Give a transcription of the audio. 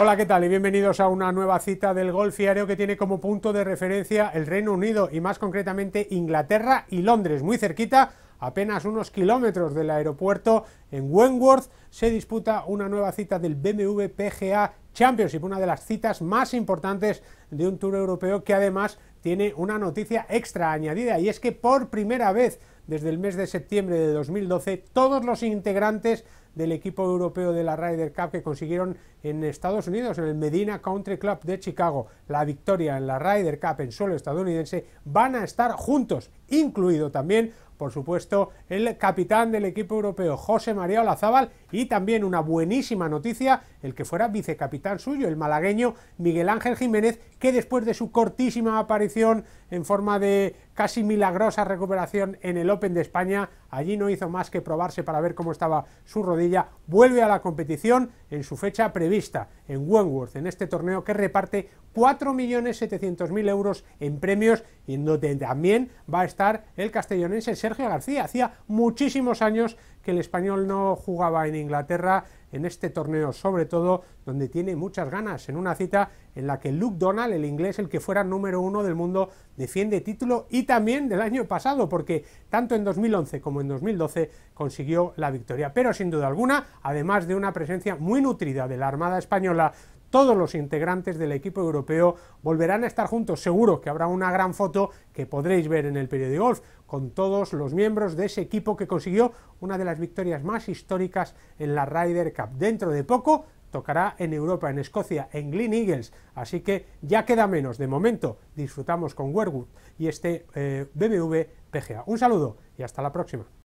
Hola, ¿qué tal? Y bienvenidos a una nueva cita del golf diario que tiene como punto de referencia el Reino Unido y más concretamente Inglaterra y Londres, muy cerquita, apenas unos kilómetros del aeropuerto en Wentworth, se disputa una nueva cita del BMW PGA Championship, una de las citas más importantes de un tour europeo que además tiene una noticia extra añadida y es que por primera vez desde el mes de septiembre de 2012 todos los integrantes del equipo europeo de la Ryder Cup que consiguieron en Estados Unidos, en el Medina Country Club de Chicago, la victoria en la Ryder Cup en suelo estadounidense, van a estar juntos, incluido también por supuesto, el capitán del equipo europeo, José María Olazábal, y también una buenísima noticia, el que fuera vicecapitán suyo, el malagueño Miguel Ángel Jiménez, que después de su cortísima aparición en forma de casi milagrosa recuperación en el Open de España, allí no hizo más que probarse para ver cómo estaba su rodilla, vuelve a la competición en su fecha prevista, en Wentworth, en este torneo que reparte 4.700.000 euros en premios y en donde también va a estar el castellonense Sergio García. Hacía muchísimos años que el español no jugaba en Inglaterra, en este torneo, sobre todo donde tiene muchas ganas, en una cita en la que Luke Donald, el inglés, el que fuera número uno del mundo, defiende título y también del año pasado, porque tanto en 2011 como en 2012 consiguió la victoria. Pero sin duda alguna, además de una presencia muy nutrida de la Armada Española, todos los integrantes del equipo europeo volverán a estar juntos. Seguro que habrá una gran foto que podréis ver en el periódico Golf con todos los miembros de ese equipo que consiguió una de las victorias más históricas en la Ryder Dentro de poco tocará en Europa, en Escocia, en Glen Eagles, así que ya queda menos. De momento disfrutamos con Werwood y este eh, BBV BMW PGA. Un saludo y hasta la próxima.